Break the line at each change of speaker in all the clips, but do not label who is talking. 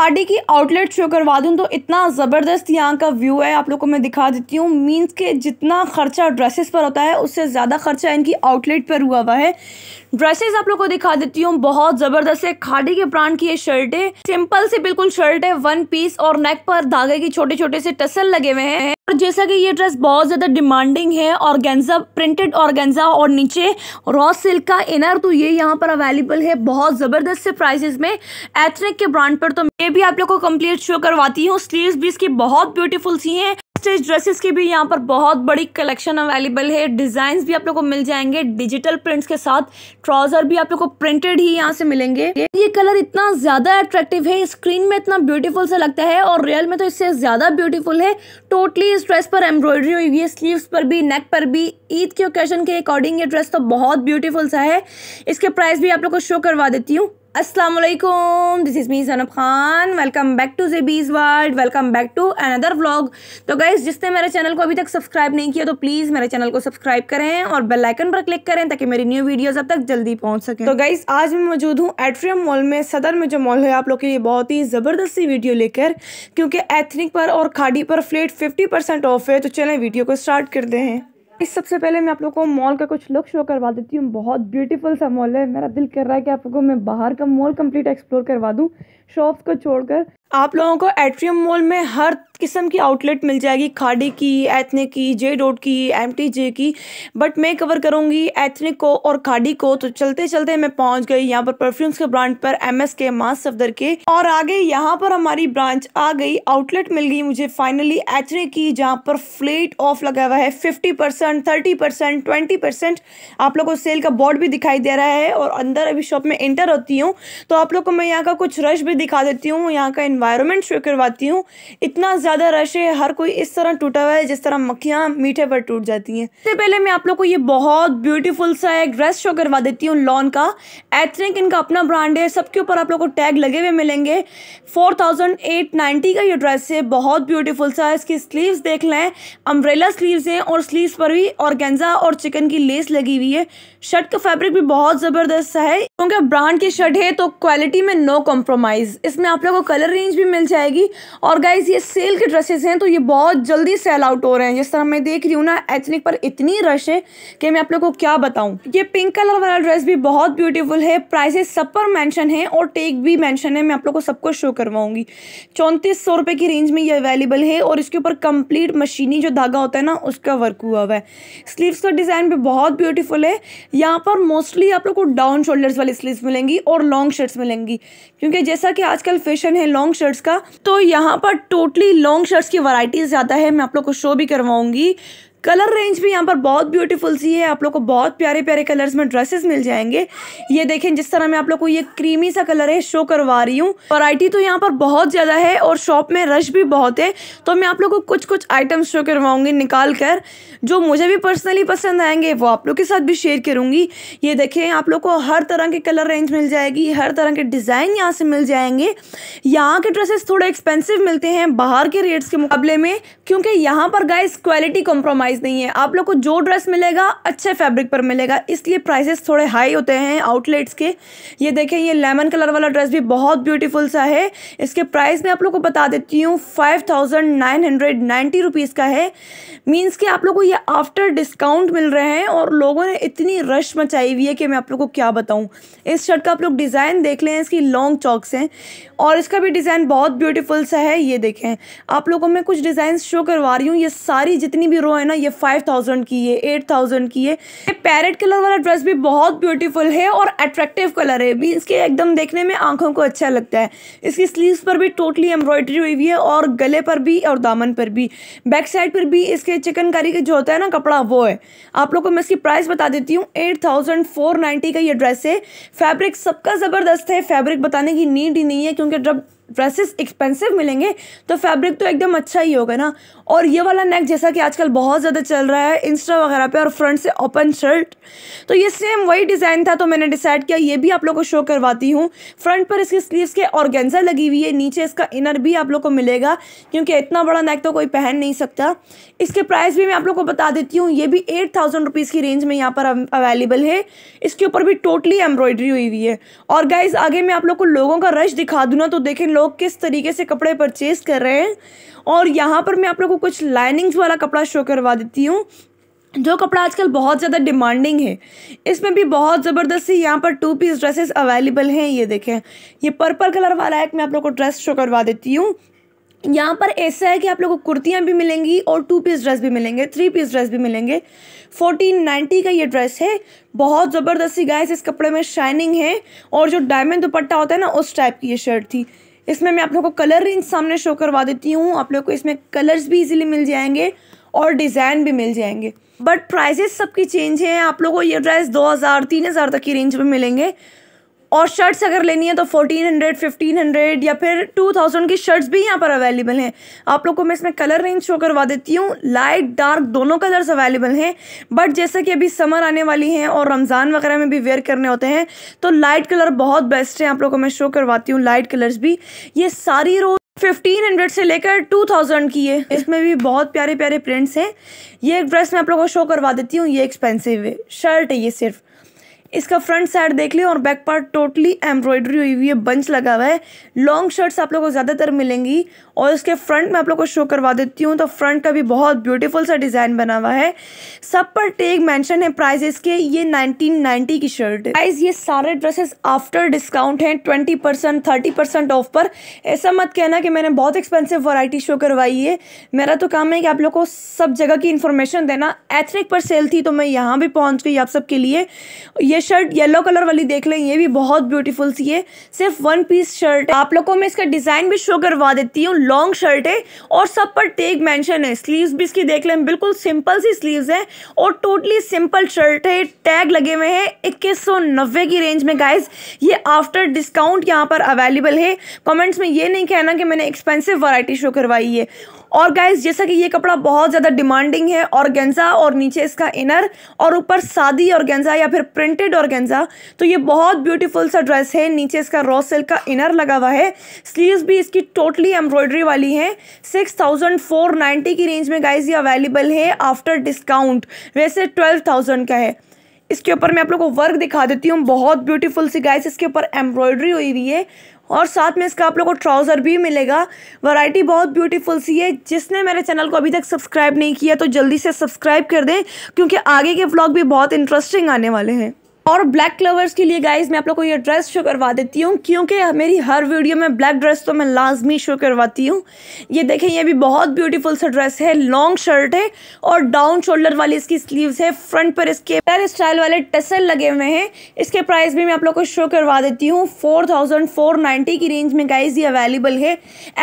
खाड़ी की outlet show करवा दूँ तो इतना ज़बरदस्त यहाँ का व्यू है आप लोगों को मैं दिखा देती हूँ मीन्स के जितना खर्चा ड्रेसेस पर होता है उससे ज़्यादा खर्चा इनकी आउटलेट पर हुआ हुआ है ड्रेसेस आप लोग को दिखा देती हूँ बहुत ज़बरदस्त है खाड़ी के ब्रांड की ये शर्ट है सिंपल से बिल्कुल शर्ट है वन पीस और नेक पर धागे की छोटे छोटे से टसल लगे हुए हैं और जैसा कि ये ड्रेस बहुत ज़्यादा डिमांडिंग है ऑर्गेन्जा प्रिंटेड ऑर्गेन्जा और नीचे रॉ सिल्क का इनर तो ये यहाँ पर अवेलेबल है बहुत ज़बरदस्त से प्राइसेस में एथनिक के ब्रांड पर तो मैं भी आप लोग को कंप्लीट शो करवाती हूँ स्लीव्स भी इसकी बहुत ब्यूटीफुल सी हैं स्टेज ड्रेसेस की भी यहाँ पर बहुत बड़ी कलेक्शन अवेलेबल है डिज़ाइन भी आप लोग को मिल जाएंगे डिजिटल प्रिंट्स के साथ ट्राउजर भी आप लोग को प्रिंटेड ही यहाँ से मिलेंगे ये कलर इतना ज़्यादा अट्रैक्टिव है स्क्रीन में इतना ब्यूटीफुल से लगता है और रियल में तो इससे ज़्यादा ब्यूटीफुल है टोटली इस ड्रेस पर एम्ब्रॉयडरी हुई है स्लीव्स पर भी नेक पर भी ईद के ओकेजन के अकॉर्डिंग ये ड्रेस तो बहुत ब्यूटीफुल सा है इसके प्राइस भी आप लोग को शो करवा देती हूँ असलम this is me Sanab Khan welcome back to JB's world welcome back to another vlog तो गाइज़ जिसने मेरे चैनल को अभी तक सब्सक्राइब नहीं किया तो प्लीज़ मेरे चैनल को सब्सक्राइब करें और बेल आइकन पर क्लिक करें ताकि मेरी न्यू वीडियोस अब तक जल्दी पहुंच सकें तो गाइज़ आज मैं मौजूद हूँ एट्रियम मॉल में सदर में जो मॉल है आप लोग के लिए बहुत ही ज़बरदस्त सी वीडियो लेकर क्योंकि एथनिक पर और खाड़ी पर फ्लेट फिफ्टी ऑफ है तो चलें वीडियो को स्टार्ट करते हैं इस सबसे पहले मैं आप लोगों को मॉल का कुछ लुक शो करवा देती हूँ बहुत ब्यूटीफुल सा मॉल है मेरा दिल कर रहा है कि आप लोगों को मैं बाहर का मॉल कंप्लीट एक्सप्लोर करवा दूँ शॉप्स को छोड़कर आप लोगों को एट्रियम मॉल में हर किस्म की आउटलेट मिल जाएगी खाड़ी की एथनिक की जे डोट की एम टी जे की बट मैं कवर करूंगी एथनिक को और खाड़ी को तो चलते चलते मैं पहुंच गई यहाँ पर परफ्यूम्स के ब्रांड पर एम एस के मास सफदर के और आगे यहाँ पर हमारी ब्रांच आ गई आउटलेट मिल गई मुझे फाइनली एथनिक की जहाँ पर फ्लेट ऑफ लगा हुआ है fifty percent thirty percent twenty percent आप लोग को सेल का बोर्ड भी दिखाई दे रहा है और अंदर अभी शॉप में एंटर होती हूँ तो आप लोग को मैं यहाँ का कुछ रश भी दिखा देती हूँ यहाँ का इन्वायरमेंट शो करवाती हूँ इतना ज़्यादा रश है हर कोई इस तरह टूटा हुआ है जिस तरह मक्खियाँ मीठे पर टूट जाती हैं इससे पहले मैं आप लोग को ये बहुत ब्यूटीफुल सा एक ड्रेस शो करवा देती हूँ लॉन का एथनिक इनका अपना ब्रांड है सबके ऊपर आप लोग को टैग लगे हुए मिलेंगे फोर का ये ड्रेस है बहुत ब्यूटीफुल सा है इसकी स्लीव देख लें अम्ब्रेला स्लीव्स हैं और स्लीव पर भी और और चिकन की लेस लगी हुई है शर्ट का फैब्रिक भी बहुत ज़बरदस्त है क्योंकि ब्रांड की शर्ट है तो क्वालिटी में नो कॉम्प्रोमाइज़ इसमें आप लोगों को कलर रेंज भी मिल जाएगी और गाइज ये सेल के ड्रेसेस हैं तो ये बहुत जल्दी सेल आउट हो रहे हैं जिस तरह मैं देख रही हूँ ना एथनिक पर इतनी रश है कि मैं आप लोग को क्या बताऊँ ये पिंक कलर वाला ड्रेस भी बहुत ब्यूटीफुल है प्राइसेस सब पर मैंशन है और टेक भी मैंशन है मैं आप लोग को सबको शो करवाऊँगी चौंतीस सौ की रेंज में ये अवेलेबल है और इसके ऊपर कंप्लीट मशीनी जो धागा होता है ना उसका वर्क हुआ हुआ है स्लीव्स का डिज़ाइन भी बहुत ब्यूटीफुल है यहाँ पर मोस्टली आप लोग को डाउन शोल्डर्स वाली स्लीव मिलेंगी और लॉन्ग शर्ट्स मिलेंगी क्योंकि जैसा कि आजकल फैशन है लॉन्ग शर्ट्स का तो यहाँ पर टोटली लॉन्ग शर्ट्स की वराइटीज़ ज़्यादा है मैं आप लोग को शो भी करवाऊँगी कलर रेंज भी यहाँ पर बहुत ब्यूटीफुल सी है आप लोग को बहुत प्यारे प्यारे कलर्स में ड्रेसेस मिल जाएंगे ये देखें जिस तरह मैं आप लोग को ये क्रीमी सा कलर है शो करवा रही हूँ वराइटी तो यहाँ पर बहुत ज़्यादा है और शॉप में रश भी बहुत है तो मैं आप लोग को कुछ कुछ आइटम्स शो करवाऊँगी निकाल कर जो मुझे भी पर्सनली पसंद आएंगे वो आप लोग के साथ भी शेयर करूँगी ये देखें आप लोग को हर तरह के कलर रेंज मिल जाएगी हर तरह के डिज़ाइन यहाँ से मिल जाएंगे यहाँ के ड्रेसेस थोड़े एक्सपेंसिव मिलते हैं बाहर के रेट्स के मुकाबले में क्योंकि यहाँ पर गाइस क्वालिटी कॉम्प्रोमाइज प्राइस नहीं है आप लोग को जो ड्रेस मिलेगा अच्छे फैब्रिक पर मिलेगा इसलिए प्राइसेस थोड़े हाई होते हैं आउटलेट्स के ये देखें ये लेमन कलर वाला ड्रेस भी बहुत ब्यूटीफुल सा है इसके प्राइस मैं आप लोग को बता देती हूँ five thousand nine hundred rupees का है मीन्स कि आप लोग को ये आफ्टर डिस्काउंट मिल रहे हैं और लोगों ने इतनी रश मचाई हुई है कि मैं आप लोग को क्या बताऊँ इस शर्ट का आप लोग डिज़ाइन देख लें इसकी लॉन्ग चौकस हैं और इसका भी डिज़ाइन बहुत ब्यूटीफुल सा है ये देखें आप लोगों में कुछ डिज़ाइन शो करवा रही हूँ ये सारी जितनी भी रो है ना ये फाइव थाउजेंड की है एट थाउजेंड की है ये पैरेट कलर वाला ड्रेस भी बहुत ब्यूटीफुल है और अट्रैक्टिव कलर है भी इसके एकदम देखने में आंखों को अच्छा लगता है इसकी स्लीव्स पर भी टोटली एम्ब्रॉयडरी हुई हुई है और गले पर भी और दामन पर भी बैक साइड पर भी इसके चिकनकारी का जो होता है ना कपड़ा वो है आप लोग को मैं इसकी प्राइस बता देती हूँ एट का ये ड्रेस है फैब्रिक सबका ज़बरदस्त है फैब्रिक बताने की नीड ही नहीं है क्योंकि जब ड्रेसेस एक्सपेंसिव मिलेंगे तो फैब्रिक तो एकदम अच्छा ही होगा ना और ये वाला नेक जैसा कि आजकल बहुत ज़्यादा चल रहा है इंस्टा वगैरह पे और फ्रंट से ओपन शर्ट तो ये सेम वही डिज़ाइन था तो मैंने डिसाइड किया ये भी आप लोग को शो करवाती हूँ फ्रंट पर इसके स्लीव्स के ऑर्गेन्जा लगी हुई है नीचे इसका इनर भी आप लोग को मिलेगा क्योंकि इतना बड़ा नेक तो कोई पहन नहीं सकता इसके प्राइस भी मैं आप लोग को बता देती हूँ ये भी एट थाउजेंड रुपीज़ की रेंज में यहाँ पर अवेलेबल है इसके ऊपर भी टोटली एम्ब्रॉयडरी हुई हुई है और गाइज आगे मैं आप लोग को लोगों का रश दिखा दूँ ना तो देखें लोग किस तरीके से कपड़े परचेज कर रहे हैं और यहाँ पर मैं आप लोग को कुछ लाइनिंग्स वाला कपड़ा शो करवा देती हूँ जो कपड़ा आजकल बहुत ज़्यादा डिमांडिंग है इसमें भी बहुत ज़बरदस्त ही यहाँ पर टू पीस ड्रेसेस अवेलेबल हैं ये देखें ये पर्पल कलर वाला एक मैं आप लोग को ड्रेस शो करवा देती हूँ यहाँ पर ऐसा है कि आप लोगों को कुर्तियाँ भी मिलेंगी और टू पीस ड्रेस भी मिलेंगे थ्री पीस ड्रेस भी मिलेंगे फोर्टीन नाइन्टी का ये ड्रेस है बहुत ज़बरदस्ती गाय इस कपड़े में शाइनिंग है और जो डायमंड दुपट्टा होता है ना उस टाइप की ये शर्ट थी इसमें मैं आप लोगों को कलर रेंज सामने शो करवा देती हूँ आप लोग को इसमें कलर्स भी इजीली मिल जाएंगे और डिज़ाइन भी मिल जाएंगे बट प्राइजेस सबकी चेंज हैं आप लोगों को ये ड्रेस तीन हजार तक की रेंज में मिलेंगे और शर्ट्स अगर लेनी है तो फोर्टीन हंड्रेड फिफ्टीन हंड्रेड या फिर टू थाउजेंड की शर्ट्स भी यहाँ पर अवेलेबल हैं आप लोग को मैं इसमें कलर रेंज शो करवा देती हूँ लाइट डार्क दोनों कलर्स अवेलेबल हैं बट जैसा कि अभी समर आने वाली हैं और रमज़ान वगैरह में भी वेयर करने होते हैं तो लाइट कलर बहुत बेस्ट हैं आप लोग को मैं शो करवाती हूँ लाइट कलर्स भी ये सारी रोज फिफ्टीन हंड्रेड से लेकर टू थाउजेंड की है इसमें भी बहुत प्यारे प्यारे प्रिंट्स हैं ये एक ड्रेस मैं आप लोगों को शो करवा देती हूँ ये एक्सपेंसिव है शर्ट है ये सिर्फ इसका फ्रंट साइड देख लिया और बैक पार्ट टोटली एम्ब्रॉयडरी हुई हुई है बंच लगा हुआ है लॉन्ग शर्ट्स आप लोगों को ज़्यादातर मिलेंगी और इसके फ्रंट में आप लोग को शो करवा देती हूँ तो फ्रंट का भी बहुत ब्यूटीफुल सा डिज़ाइन बना हुआ है सब पर टेक मेंशन है प्राइस इसके ये 1990 की शर्ट है प्राइस ये सारे ड्रेसेस आफ्टर डिस्काउंट हैं twenty percent thirty percent off पर ऐसा मत कहना कि मैंने बहुत एक्सपेंसिव वरायटी शो करवाई है मेरा तो काम है कि आप लोग को सब जगह की इन्फॉर्मेशन देना एथनिक पर सेल थी तो मैं यहाँ भी पहुँच गई आप सबके लिए ये शर्ट येलो कलर वाली देख लें ये भी बहुत ब्यूटीफुल सी है सिर्फ वन पीस शर्ट है आप लोगों में इसका डिज़ाइन भी शो करवा देती हूँ लॉन्ग शर्ट है और सब पर टेग मेंशन है स्लीव्स भी इसकी देख लें बिल्कुल सिंपल सी स्लीव्स है और टोटली सिंपल शर्ट है टैग लगे हुए हैं इक्कीस की रेंज में गाइज ये आफ्टर डिस्काउंट यहाँ पर अवेलेबल है कॉमेंट्स में ये नहीं कहना कि मैंने एक्सपेंसिव वरायटी शो करवाई है और गाइज जैसा कि ये कपड़ा बहुत ज़्यादा डिमांडिंग है गेंजा और नीचे इसका इनर और ऊपर सादी गेंजा या फिर प्रिंटेड गेंजा तो ये बहुत ब्यूटीफुल सा ड्रेस है नीचे इसका रॉ सिल्क का इनर लगा हुआ है स्लीव्स भी इसकी टोटली एम्ब्रॉयडरी वाली है सिक्स की रेंज में गाइज ये अवेलेबल है आफ्टर डिस्काउंट वैसे ट्वेल्व का है इसके ऊपर मैं आप लोग को वर्क दिखा देती हूँ बहुत ब्यूटीफुल सी गाइस इसके ऊपर एम्ब्रॉयडरी हुई हुई है और साथ में इसका आप लोग को ट्राउज़र भी मिलेगा वैरायटी बहुत ब्यूटीफुल सी है जिसने मेरे चैनल को अभी तक सब्सक्राइब नहीं किया तो जल्दी से सब्सक्राइब कर दें क्योंकि आगे के ब्लॉग भी बहुत इंटरेस्टिंग आने वाले हैं और ब्लैक क्लवर्स के लिए गाइज मैं आप लोग को ये ड्रेस शो करवा देती हूँ क्योंकि मेरी हर वीडियो में ब्लैक ड्रेस तो मैं लाजमी शो करवाती हूँ ये देखें ये भी बहुत ब्यूटीफुल सा ड्रेस है लॉन्ग शर्ट है और डाउन शोल्डर वाली इसकी स्लीव्स है फ्रंट पर इसके हेयर स्टाइल वाले टसल लगे हुए हैं इसके प्राइस भी मैं आप लोग को शो करवा देती हूँ फोर की रेंज में गाइज ये अवेलेबल है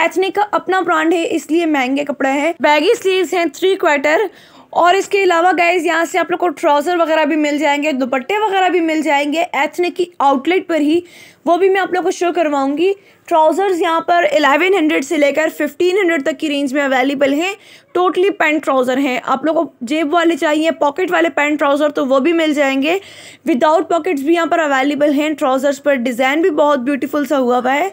एथनिक का अपना ब्रांड है इसलिए महंगे कपड़े हैं बैगी स्लीव हैं थ्री क्वार्टर और इसके अलावा गाइज यहाँ से आप लोग को ट्राउज़र वगैरह भी मिल जाएंगे दुपट्टे वगैरह भी मिल जाएंगे एथनिक की आउटलेट पर ही वो भी मैं आप लोग को शो करवाऊँगी ट्राउज़र्स यहाँ पर 1100 से लेकर 1500 तक की रेंज में अवेलेबल हैं टोटली पैंट ट्राउज़र हैं आप लोगों को जेब वाले चाहिए पॉकेट वाले पैंट ट्राउज़र तो वो भी मिल जाएंगे विदाउट पॉकेट्स भी यहाँ पर अवेलेबल हैं ट्राउज़र्स पर डिज़ाइन भी बहुत ब्यूटीफुल सा हुआ हुआ है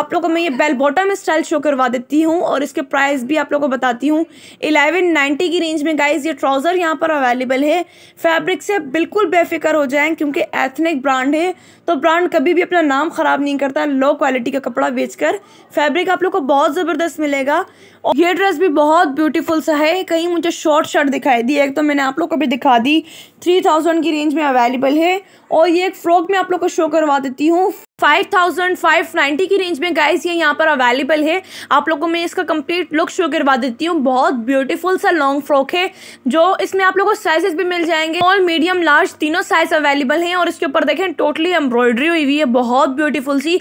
आप लोग को मैं ये बेल बॉटम स्टाइल शो करवा देती हूँ और इसके प्राइस भी आप लोग को बताती हूँ एलेवन नाइन्टी की रेंज में गाइज ये ट्राउज़र यहाँ पर अवेलेबल है फैब्रिक से बिल्कुल बेफिक्र हो जाएँ क्योंकि एथनिक ब्रांड है तो ब्रांड कभी भी अपना नाम ख़राब नहीं करता है लो क्वालिटी का कपड़ा बेचकर फैब्रिक आप लोग को बहुत ज़बरदस्त मिलेगा और ये ड्रेस भी बहुत ब्यूटीफुल सा है कहीं मुझे शॉर्ट शर्ट दिखाई दी एक तो मैंने आप लोग को भी दिखा दी थ्री थाउजेंड की रेंज में अवेलेबल है और ये एक फ्रॉक में आप लोग को शो करवा देती हूँ फाइव थाउजेंड फाइव नाइन्टी की रेंज में गाइस ये यहाँ पर अवेलेबल है आप लोगों को मैं इसका कंप्लीट लुक शो करवा देती हूँ बहुत ब्यूटीफुल सा लॉन्ग फ्रॉक है जो इसमें आप लोगों को साइजेस भी मिल जाएंगे ऑल मीडियम लार्ज तीनों साइज अवेलेबल हैं और इसके ऊपर देखें टोटली एम्ब्रॉयडरी हुई हुई है बहुत ब्यूटीफुल सी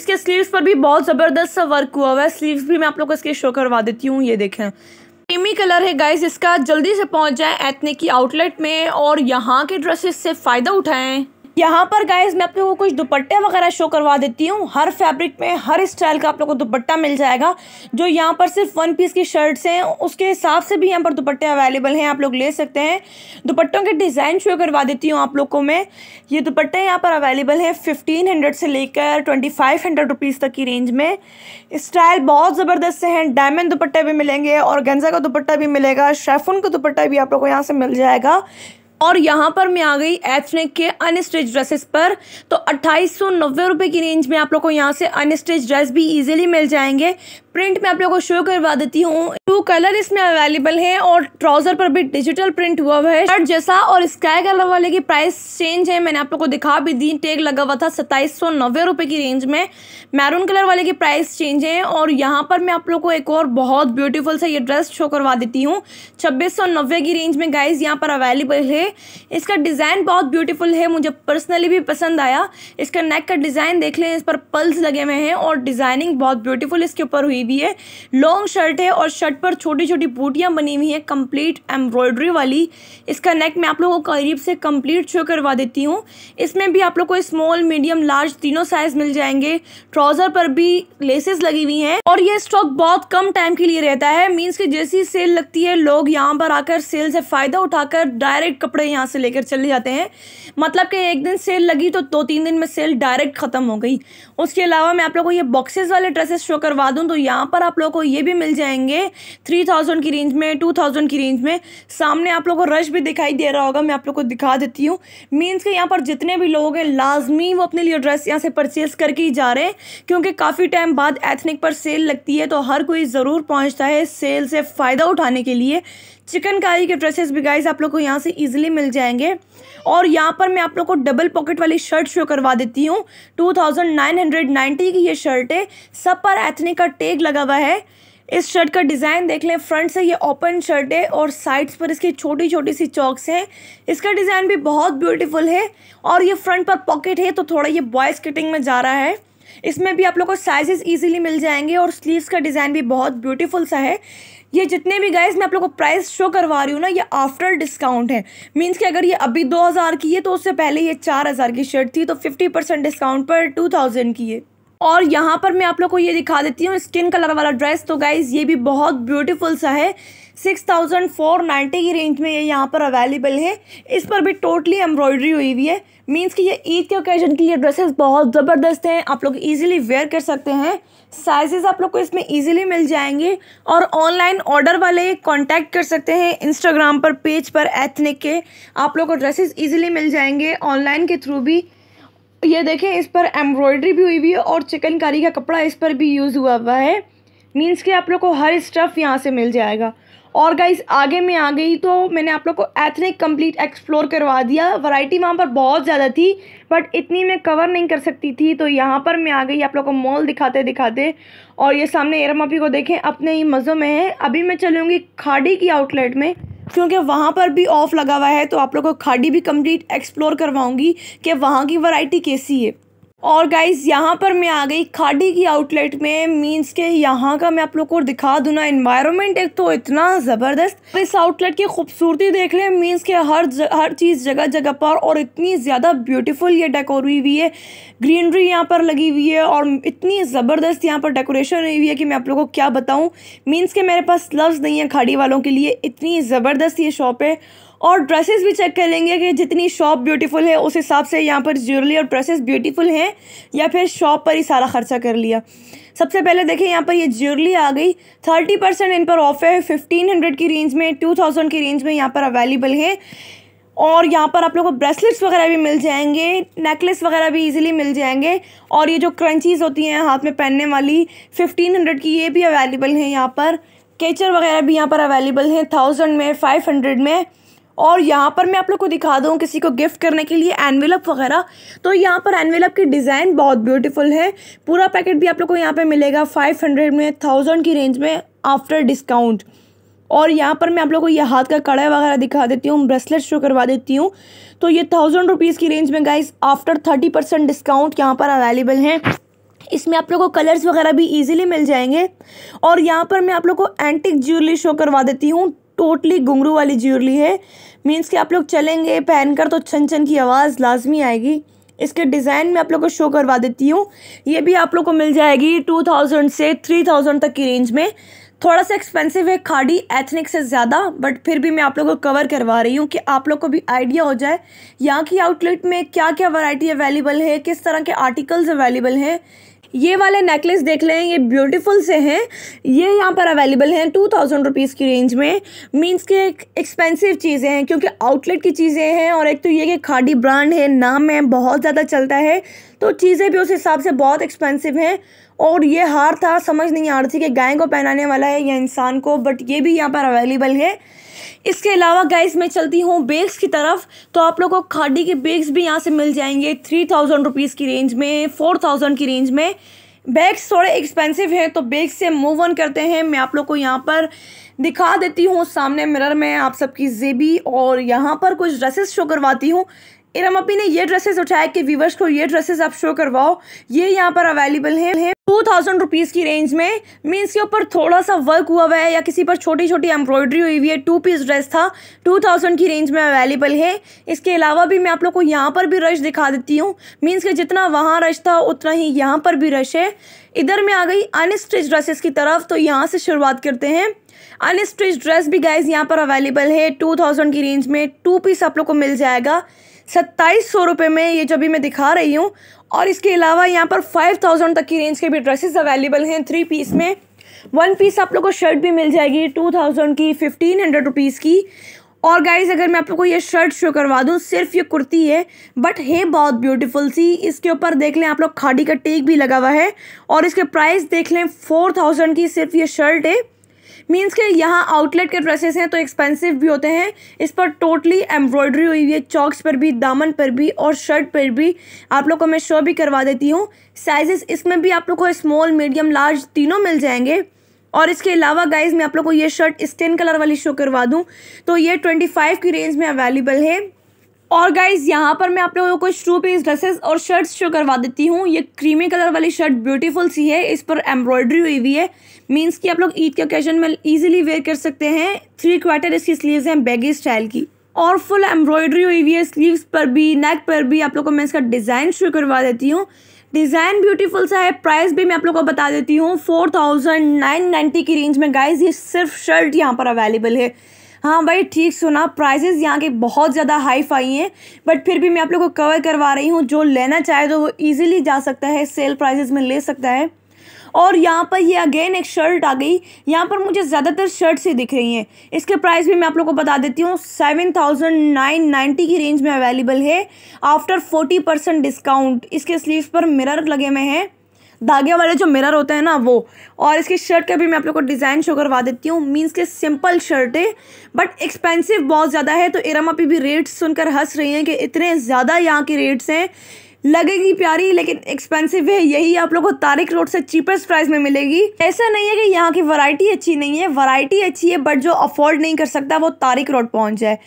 इसके स्लीवस पर भी बहुत ज़बरदस्त सा वर्क हुआ हुआ है स्लीव भी मैं आप लोग को इसके शो करवा देती हूँ ये देखें क्रीमी कलर है गाइस इसका जल्दी से पहुँच जाए एथनिक की आउटलेट में और यहाँ के ड्रेसेस से फ़ायदा उठाएं यहाँ पर गाइज मैं आप लोगों को कुछ दुपट्टे वगैरह शो करवा देती हूँ हर फैब्रिक में हर स्टाइल का आप लोगों को दुपट्टा मिल जाएगा जो यहाँ पर सिर्फ वन पीस की शर्ट्स हैं उसके हिसाब से भी यहाँ पर दुपट्टे अवेलेबल हैं आप लोग ले सकते हैं दुपट्टों के डिज़ाइन शो करवा देती हूँ आप लोग को मैं ये दुपट्टे यहाँ पर अवेलेबल हैं फिफ्टीन हंड्रेड से लेकर ट्वेंटी फाइव हंड्रेड रुपीज़ तक की रेंज में स्टाइल बहुत ज़बरदस्त हैं डायमंड दुपट्टे भी मिलेंगे और गंजा का दुपट्टा भी मिलेगा शेफुन का दुपट्टा भी आप लोग को यहाँ से मिल जाएगा और यहाँ पर मैं आ गई एथनिक के अनस्टिच ड्रेसेस पर तो अट्ठाईस सौ नब्बे रुपये की रेंज में आप लोग को यहाँ से अनस्टिच ड्रेस भी इजीली मिल जाएंगे प्रिंट में आप लोगों को शो करवा देती हूँ टू कलर इसमें अवेलेबल है और ट्राउजर पर भी डिजिटल प्रिंट हुआ हुआ है शर्ट जैसा और स्काई कलर वाले की प्राइस चेंज है मैंने आप लोग को दिखा भी दी टेग लगा हुआ था सत्ताईस सौ नब्बे रुपये की रेंज में मैरून कलर वाले की प्राइस चेंज है और यहाँ पर मैं आप लोग को एक और बहुत ब्यूटीफुल सा ये ड्रेस शो करवा देती हूँ छब्बीस सौ नब्बे की रेंज में गाइज यहाँ पर अवेलेबल है इसका डिज़ाइन बहुत ब्यूटीफुल है मुझे पर्सनली भी पसंद आया इसका नेक का डिज़ाइन देख लें इस पर पल्स लगे हुए हैं और डिज़ाइनिंग बहुत ब्यूटीफुल इसके ऊपर हुई हुई है लॉन्ग शर्ट है और शर्ट पर छोटी छोटी बूटियाँ बनी हुई हैं कंप्लीट एम्ब्रॉयडरी वाली इसका नेक मैं आप लोगों को करीब से कंप्लीट शो करवा देती हूँ इसमें भी आप लोग को स्मॉल मीडियम लार्ज तीनों साइज मिल जाएंगे ट्राउज़र पर भी लेसेस लगी हुई हैं और ये स्टॉक बहुत कम टाइम के लिए रहता है मीन्स कि जैसी सेल लगती है लोग यहाँ पर आकर सेल से फ़ायदा उठाकर डायरेक्ट कपड़े यहाँ से लेकर चले जाते हैं मतलब कि एक दिन सेल लगी तो दो तीन दिन में सेल डायरेक्ट ख़त्म हो गई उसके अलावा मैं आप लोग को ये बॉक्सेस वाले ड्रेसेस शो करवा दूँ तो यहाँ पर आप लोगों को ये भी मिल जाएंगे थ्री थाउजेंड की रेंज में टू थाउजेंड की रेंज में सामने आप लोगों को रश भी दिखाई दे रहा होगा मैं आप लोग को दिखा देती हूँ मीन्स के यहाँ पर जितने भी लोग हैं लाजमी वो अपने लिए ड्रेस यहाँ से परचेज करके ही जा रहे हैं क्योंकि काफ़ी टाइम बाद एथनिक पर सेल लगती है तो हर कोई ज़रूर पहुँचता है सेल से फ़ायदा उठाने के लिए चिकनकारी के ड्रेसेस भी गाइज आप लोग को यहाँ से ईजिली मिल जाएंगे और यहाँ पर मैं आप लोग को डबल पॉकेट वाली शर्ट शो करवा देती हूँ 2990 की ये शर्ट है सब पर एथनिक का टेग लगा हुआ है इस शर्ट का डिज़ाइन देख लें फ्रंट से ये ओपन शर्ट है और साइड्स पर इसकी छोटी छोटी सी चौकस हैं इसका डिज़ाइन भी बहुत ब्यूटीफुल है और ये फ्रंट पर पॉकेट है तो थोड़ा ये बॉयज़ कटिंग में जा रहा है इसमें भी आप लोग को साइजेस इजीली मिल जाएंगे और स्लीव्स का डिज़ाइन भी बहुत ब्यूटीफुल सा है ये जितने भी गाइस मैं आप लोग को प्राइस शो करवा रही हूँ ना ये आफ्टर डिस्काउंट है मींस कि अगर ये अभी 2000 की है तो उससे पहले ये 4000 की शर्ट थी तो 50 परसेंट डिस्काउंट पर 2000 की है और यहाँ पर मैं आप लोग को ये दिखा देती हूँ स्किन कलर वाला ड्रेस तो गाइज़ ये भी बहुत ब्यूटीफुल सा है सिक्स थाउजेंड फोर नाइन्टी की रेंज में ये यहाँ पर अवेलेबल है इस पर भी टोटली एम्ब्रॉयडरी हुई हुई है मीन्स कि ये ईद के ओकेजन के लिए ड्रेसेस बहुत ज़बरदस्त हैं आप लोग इजीली वेयर कर सकते हैं साइजेस आप लोग को इसमें इजीली मिल जाएंगे और ऑनलाइन ऑर्डर वाले कांटेक्ट कर सकते हैं इंस्टाग्राम पर पेज पर एथनिक के आप लोग को ड्रेसेस ईज़िली मिल जाएंगे ऑनलाइन के थ्रू भी ये देखें इस पर एम्ब्रॉयडरी भी हुई हुई है और चिकनकारी का कपड़ा इस पर भी यूज़ हुआ हुआ है मीन्स कि आप लोग को हर स्टफ़ यहाँ से मिल जाएगा और गाइज आगे में आ गई तो मैंने आप लोग को एथनिक कंप्लीट एक्सप्लोर करवा दिया वैरायटी वहाँ पर बहुत ज़्यादा थी बट इतनी मैं कवर नहीं कर सकती थी तो यहाँ पर मैं आ गई आप लोग को मॉल दिखाते दिखाते और ये सामने एरमापी को देखें अपने ही मज़ों में है अभी मैं चलूँगी खाड़ी की आउटलेट में क्योंकि वहाँ पर भी ऑफ लगा हुआ है तो आप लोग को खाड़ी भी कम्प्लीट एक्सप्लोर करवाऊँगी कि वहाँ की वराइटी कैसी है और गाइज यहाँ पर मैं आ गई खाड़ी की आउटलेट में मींस के यहाँ का मैं आप लोग को दिखा दूँ ना इन्वायरमेंट एक तो इतना ज़बरदस्त इस आउटलेट की खूबसूरती देख ले मींस के हर ज, हर चीज़ जगह जगह पर और इतनी ज़्यादा ब्यूटीफुल ये डेकोर हुई हुई है ग्रीनरी यहाँ पर लगी हुई है और इतनी ज़बरदस्त यहाँ पर डेकोरेशन हुई हुई है कि मैं आप लोग को क्या बताऊँ मीन्स के मेरे पास लफ्ज़ नहीं है खाड़ी वालों के लिए इतनी ज़बरदस्त ये शॉप है और ड्रेसेस भी चेक कर लेंगे कि जितनी शॉप ब्यूटीफुल है उस हिसाब से यहाँ पर ज्वेलरी और ड्रेसेस ब्यूटीफुल हैं या फिर शॉप पर ही सारा ख़र्चा कर लिया सबसे पहले देखें यहाँ पर ये ज्वेलरी आ गई थर्टी परसेंट इन पर ऑफ है फिफ्टीन हंड्रेड की रेंज में टू थाउजेंड की रेंज में यहाँ पर अवेलेबल है और यहाँ पर आप लोगों को ब्रेसलेट्स वगैरह भी मिल जाएंगे नेकलेस वगैरह भी इजीली मिल जाएंगे और ये जो क्रंचीज़ होती हैं हाथ में पहनने वाली फिफ्टीन हंड्रेड की ये भी अवेलेबल हैं यहाँ पर केचर वगैरह भी यहाँ पर अवेलेबल हैं थाउजेंड में फाइव हंड्रेड में और यहाँ पर मैं आप लोग को दिखा दूँ किसी को गिफ्ट करने के लिए एनवेलप वगैरह तो यहाँ पर एनवेलप की डिज़ाइन बहुत ब्यूटीफुल है पूरा पैकेट भी आप लोग को यहाँ पर मिलेगा फाइव हंड्रेड में थाउजेंड की रेंज में आफ्टर डिस्काउंट और यहाँ पर मैं आप लोगों को ये हाथ का कड़ा वगैरह दिखा देती हूँ ब्रेसलेट शो करवा देती हूँ तो ये थाउजेंड रुपीज़ की रेंज में guys after thirty percent discount यहाँ पर अवेलेबल हैं इसमें आप लोगों को कलर्स वगैरह भी इजीली मिल जाएंगे और यहाँ पर मैं आप लोगों को एंटिक ज्वेलरी शो करवा देती हूँ टोटली घुंगरू वाली ज्वेलरी है मीन्स कि आप लोग चलेंगे पहनकर तो छन छन की आवाज़ लाजमी आएगी इसके डिज़ाइन में आप लोग को शो करवा देती हूँ ये भी आप लोग को मिल जाएगी टू थाउजेंड से थ्री थाउजेंड तक की रेंज में थोड़ा सा एक्सपेंसिव है खाड़ी एथनिक से ज़्यादा बट फिर भी मैं आप लोग को कवर करवा रही हूँ कि आप लोग को भी आइडिया हो जाए यहाँ की आउटलेट में क्या क्या वैरायटी अवेलेबल है किस तरह के आर्टिकल्स अवेलेबल हैं ये वाले नेकलेस देख लें ये ब्यूटीफुल से हैं ये यहाँ पर अवेलेबल हैं टू थाउजेंड रुपीज़ की रेंज में मींस के एक एक्सपेंसिव चीज़ें हैं क्योंकि आउटलेट की चीज़ें हैं और एक तो ये कि खाडी ब्रांड है नाम है बहुत ज़्यादा चलता है तो चीज़ें भी उस हिसाब से बहुत एक्सपेंसिव हैं और ये हार था समझ नहीं आ रही थी कि गाय को पहनाने वाला है या इंसान को बट ये भी यहाँ पर अवेलेबल है इसके अलावा गाइस मैं चलती हूँ बेग्स की तरफ तो आप लोगों को खाडी के बेग्स भी यहाँ से मिल जाएंगे थ्री थाउजेंड रुपीज़ की रेंज में फोर थाउजेंड की रेंज में बैग्स थोड़े एक्सपेंसिव हैं तो बेग्स से मूव ऑन करते हैं मैं आप लोग को यहाँ पर दिखा देती हूँ सामने मिरर में आप सबकी जेबी और यहाँ पर कुछ ड्रेसेस शो करवाती हूँ इरम अपी ने ये ड्रेसेस उठाया कि व्यूवर्स को ये ड्रेसेस आप शो करवाओ ये यहाँ पर अवेलेबल हैं टू थाउजेंड रुपीज़ की रेंज में मीन्स के ऊपर थोड़ा सा वर्क हुआ हुआ है या किसी पर छोटी छोटी एम्ब्रॉयडरी हुई हुई है टू पीस ड्रेस था टू थाउजेंड की रेंज में अवेलेबल है इसके अलावा भी मैं आप लोग को यहाँ पर भी रश दिखा देती हूँ मीन्स के जितना वहाँ रश था उतना ही यहाँ पर भी रश है इधर में आ गई अनस्टिच ड्रेसेस की तरफ तो यहाँ से शुरुआत करते हैं अनस्टिच ड्रेस भी गाइज यहाँ पर अवेलेबल है टू थाउजेंड की रेंज में टू पीस आप लोग को मिल जाएगा सत्ताईस सौ रुपये में ये जो अभी मैं दिखा रही हूँ और इसके अलावा यहाँ पर फाइव थाउजेंड तक की रेंज के भी ड्रेसेस अवेलेबल हैं थ्री पीस में वन पीस आप लोग को शर्ट भी मिल जाएगी टू थाउजेंड की फिफ्टीन हंड्रेड रुपीज़ की और गाइज अगर मैं आप लोग को ये शर्ट शो करवा दूँ सिर्फ ये कुर्ती है बट है बहुत ब्यूटीफुल सी इसके ऊपर देख लें आप लोग खाड़ी का टेक भी लगा हुआ है और इसके प्राइस देख लें फोर थाउजेंड की सिर्फ ये शर्ट है मीन्स के यहाँ आउटलेट के ड्रेसेस हैं तो एक्सपेंसिव भी होते हैं इस पर टोटली एम्ब्रॉयडरी हुई है चॉक्स पर भी दामन पर भी और शर्ट पर भी आप लोग को मैं शो भी करवा देती हूँ साइजेस इसमें भी आप लोग को स्मॉल मीडियम लार्ज तीनों मिल जाएंगे और इसके अलावा गाइज मैं आप लोग को ये शर्ट स्टेन कलर वाली शो करवा दूँ तो ये ट्वेंटी फाइव की रेंज में अवेलेबल है और गाइज यहाँ पर मैं आप लोगों को टू पीस ड्रेसेस और शर्ट्स शो करवा देती हूँ ये क्रीमी कलर वाली शर्ट ब्यूटीफुल सी है इस पर एम्ब्रॉयडरी हुई हुई है मींस कि आप लोग ईद के ओकेजन में इजीली वेयर कर सकते हैं थ्री क्वार्टर इसकी स्लीव्स हैं बैगी स्टाइल की और फुल एम्ब्रॉयडरी हुई हुई है स्लीव्स पर भी नेक पर भी आप लोग को मैं इसका डिज़ाइन शो करवा देती हूँ डिज़ाइन ब्यूटीफुल सा है प्राइस भी मैं आप लोग को बता देती हूँ फोर थाउजेंड नाइन नाइन्टी की रेंज में गाइज ये सिर्फ शर्ट यहाँ पर अवेलेबल है हाँ भाई ठीक सुना प्राइसेस यहाँ के बहुत ज़्यादा हाई फाई हैं बट फिर भी मैं आप लोगों को कवर करवा रही हूँ जो लेना चाहे तो वो ईजिली जा सकता है सेल प्राइसेस में ले सकता है और यहाँ पर ये अगेन एक शर्ट आ गई यहाँ पर मुझे ज़्यादातर शर्ट्स ही दिख रही हैं इसके प्राइस भी मैं आप लोग को बता देती हूँ सेवन थाउजेंड नाइन नाइन्टी की रेंज में अवेलेबल है आफ्टर फोर्टी परसेंट डिस्काउंट इसके स्लीव पर मिरर लगे हुए हैं धागे वाले जो मिरर होते हैं ना वो और इसके शर्ट का भी मैं आप लोग को डिज़ाइन शो करवा देती हूँ मीन्स के सिंपल शर्ट है बट एक्सपेंसिव बहुत ज़्यादा है तो इरम अभी भी रेट्स सुनकर हंस रही हैं कि इतने ज़्यादा यहाँ के रेट्स हैं लगेगी प्यारी लेकिन एक्सपेंसिव है यही आप लोग को तारिक रोड से चीपेस्ट प्राइस में मिलेगी ऐसा नहीं है कि यहाँ की वैरायटी अच्छी नहीं है वैरायटी अच्छी है बट जो अफोर्ड नहीं कर सकता वो तारिक रोड पहुँच जाए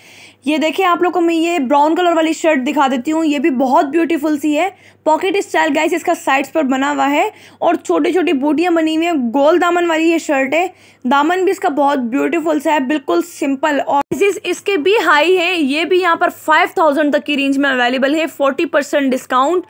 ये देखें आप लोग को मैं ये ब्राउन कलर वाली शर्ट दिखा देती हूँ ये भी बहुत ब्यूटीफुल सी है पॉकेट स्टाइल गाइस इसका साइड्स पर बना हुआ है और छोटी छोटी बूटियाँ बनी हुई हैं गोल दामन वाली ये शर्ट है दामन भी इसका बहुत ब्यूटीफुल सा है बिल्कुल सिंपल और प्राइस इसके भी हाई हैं ये भी यहाँ पर फाइव थाउजेंड तक की रेंज में अवेलेबल है फोर्टी परसेंट डिस्काउंट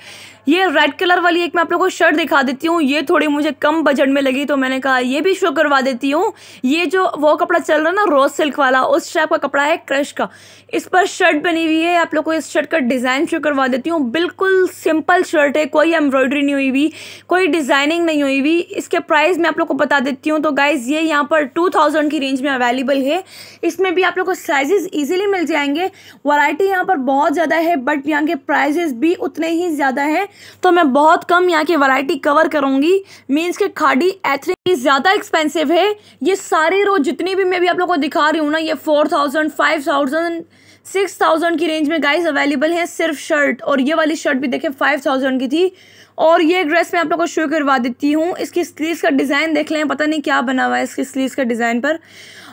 ये रेड कलर वाली एक मैं आप लोगों को शर्ट दिखा देती हूँ ये थोड़ी मुझे कम बजट में लगी तो मैंने कहा ये भी शो करवा देती हूँ ये जो वो कपड़ा चल रहा है ना रोज सिल्क वाला उस टाइप का कपड़ा है क्रश का इस पर शर्ट बनी हुई है आप लोग को इस शर्ट का डिज़ाइन शो करवा देती हूँ बिल्कुल सिंपल शर्ट है कोई एम्ब्रॉयडरी नहीं हुई हुई कोई डिज़ाइनिंग नहीं हुई हुई इसके प्राइस मैं आप लोग को बता देती हूँ तो गाइज़ ये यहाँ पर टू थाउजेंड की रेंज में अवेलेबल है इसमें भी आप लोग को साइजेस ईजिली मिल जाएंगे वराइटी यहाँ पर बहुत ज़्यादा है बट यहाँ के प्राइजेस भी उतने ही ज़्यादा हैं तो मैं बहुत कम यहाँ की वैरायटी कवर करूँगी मीन्स के खाडी एथरी ज़्यादा एक्सपेंसिव है ये सारे रोज जितनी भी मैं भी आप लोग को दिखा रही हूँ ना ये four thousand five thousand six thousand की रेंज में गाइस अवेलेबल है सिर्फ शर्ट और ये वाली शर्ट भी देखें फाइव थाउजेंड की थी और ये ड्रेस मैं आप लोग को शो करवा देती हूँ इसकी स्लीव्स का डिज़ाइन देख लें पता नहीं क्या बना हुआ है इसके स्लीव्स का डिज़ाइन पर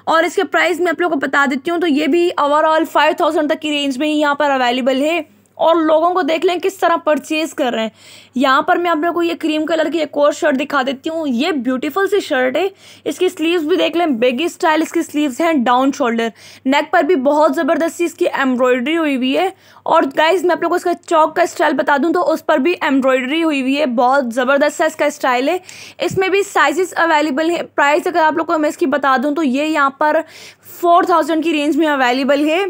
और इसके प्राइस मैं आप लोग को बता देती हूँ तो ये भी ओवरऑल फाइव थाउजेंड तक की रेंज में ही यहाँ पर अवेलेबल है और लोगों को देख लें किस तरह परचेज़ कर रहे हैं यहाँ पर मैं आप लोगों को ये क्रीम कलर की एक और शर्ट दिखा देती हूँ ये ब्यूटीफुल सी शर्ट है इसकी स्लीव्स भी देख लें बेगी स्टाइल इसकी स्लीव्स हैं डाउन शोल्डर नेक पर भी बहुत ज़बरदस्ती इसकी एम्ब्रॉयडरी हुई हुई है और गाइज मैं आप लोगों को इसका चौक का स्टाइल बता दूँ तो उस पर भी एम्ब्रॉयडरी हुई हुई है बहुत ज़बरदस्त सा इसका स्टाइल है इसमें भी साइजेस अवेलेबल है प्राइस अगर आप लोग को मैं इसकी बता दूँ तो ये यहाँ पर फोर थाउजेंड की रेंज में अवेलेबल है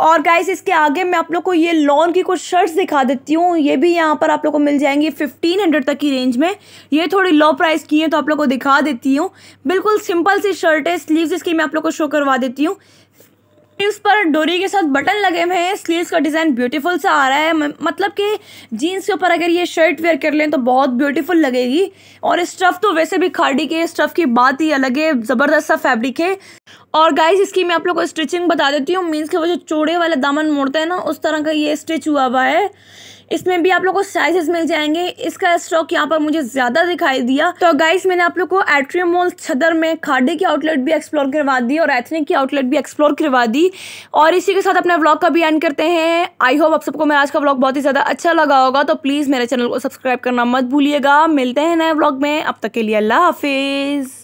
और गाइस इसके आगे मैं आप लोग को ये लॉन की कुछ शर्ट्स दिखा देती हूँ ये भी यहाँ पर आप लोग को मिल जाएंगी फिफ्टीन हंड्रेड तक की रेंज में ये थोड़ी लो प्राइस की है तो आप लोग को दिखा देती हूँ बिल्कुल सिंपल सी शर्ट है स्लीव्स इसकी मैं आप लोग को शो करवा देती हूँ स्लीव्स पर डोरी के साथ बटन लगे हुए हैं स्लीव्स का डिज़ाइन ब्यूटीफुल सा आ रहा है मतलब कि जीन्स के ऊपर अगर ये शर्ट वेयर कर लें तो बहुत ब्यूटीफुल लगेगी और स्टफ़ तो वैसे भी खाड़ी के स्टफ़ की बात ही अलग है ज़बरदस्त सा फैब्रिक है और गाइस इसकी मैं आप लोग को स्टिचिंग बता देती हूँ मीन्स के वो जो चौड़े वाला दामन मोड़ता है ना उस तरह का ये स्टिच हुआ हुआ है इसमें भी आप लोग को साइजेस मिल जाएंगे इसका स्टॉक यहाँ पर मुझे ज़्यादा दिखाई दिया तो गाइस मैंने आप लोग को एट्रियम मॉल छदर में खाडे की आउटलेट भी एक्सप्लोर करवा दी और एथनिक की आउटलेट भी एक्सप्लोर करवा दी और इसी के साथ अपने ब्लॉग का भी एंड करते हैं आई होप आप सबको मेरा आज का ब्लॉग बहुत ही ज़्यादा अच्छा लगा होगा तो प्लीज़ मेरे चैनल को सब्सक्राइब करना मत भूलिएगा मिलते हैं नए ब्लॉग में अब तक के लिए अल्लाह हाफिज़